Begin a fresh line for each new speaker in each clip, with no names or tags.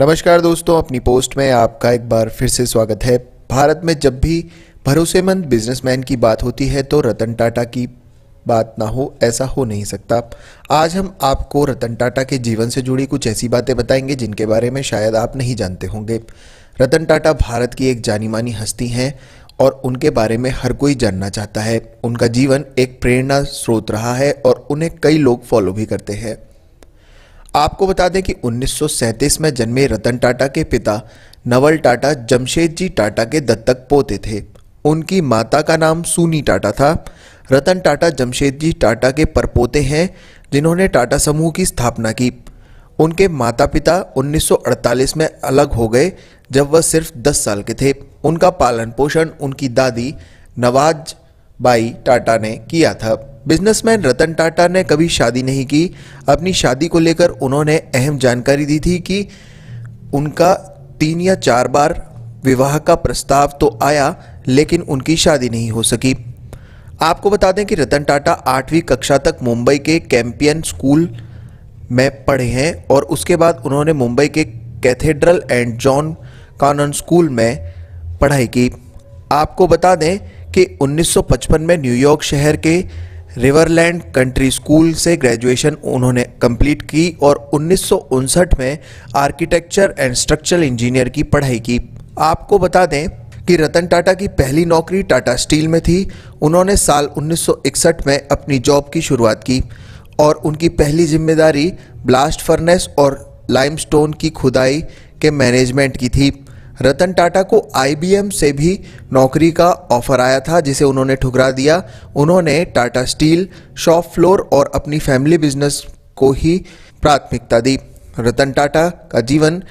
नमस्कार दोस्तों अपनी पोस्ट में आपका एक बार फिर से स्वागत है भारत में जब भी भरोसेमंद बिजनेसमैन की बात होती है तो रतन टाटा की बात ना हो ऐसा हो नहीं सकता आज हम आपको रतन टाटा के जीवन से जुड़ी कुछ ऐसी बातें बताएंगे जिनके बारे में शायद आप नहीं जानते होंगे रतन टाटा भारत की एक जानी मानी हस्ती हैं और उनके बारे में हर कोई जानना चाहता है उनका जीवन एक प्रेरणा स्रोत रहा है और उन्हें कई लोग फॉलो भी करते हैं आपको बता दें कि 1937 में जन्मे रतन टाटा के पिता नवल टाटा जमशेद जी टाटा के दत्तक पोते थे उनकी माता का नाम सूनी टाटा था रतन टाटा जमशेद जी टाटा के परपोते हैं जिन्होंने टाटा समूह की स्थापना की उनके माता पिता 1948 में अलग हो गए जब वह सिर्फ 10 साल के थे उनका पालन पोषण उनकी दादी नवाज बाई टाटा ने किया था बिजनेसमैन रतन टाटा ने कभी शादी नहीं की अपनी शादी को लेकर उन्होंने अहम जानकारी दी थी कि उनका तीन या चार बार विवाह का प्रस्ताव तो आया लेकिन उनकी शादी नहीं हो सकी आपको बता दें कि रतन टाटा आठवीं कक्षा तक मुंबई के कैंपियन स्कूल में पढ़े हैं और उसके बाद उन्होंने मुंबई के Cathedral and John Connon School में पढ़ाई की आपको बता दें कि 1955 में न्यूयॉर्क शहर के रिवरलैंड कंट्री स्कूल से ग्रेजुएशन उन्होंने कंप्लीट की और उन्नीस में आर्किटेक्चर एंड स्ट्रक्चरल इंजीनियर की पढ़ाई की आपको बता दें कि रतन टाटा की पहली नौकरी टाटा स्टील में थी उन्होंने साल 1961 में अपनी जॉब की शुरुआत की और उनकी पहली जिम्मेदारी ब्लास्ट फर्नेस और लाइमस्टोन की खुदाई के मैनेजमेंट की थी रतन टाटा को आईबीएम से भी नौकरी का ऑफर आया था जिसे उन्होंने ठुकरा दिया उन्होंने टाटा स्टील शॉप फ्लोर और अपनी फैमिली बिजनेस को ही प्राथमिकता दी रतन टाटा का जीवन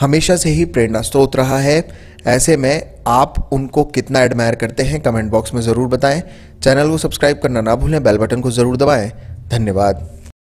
हमेशा से ही प्रेरणा स्रोत रहा है ऐसे में आप उनको कितना एडमायर करते हैं कमेंट बॉक्स में ज़रूर बताएं चैनल को सब्सक्राइब करना ना भूलें बेल बटन को ज़रूर दबाएं धन्यवाद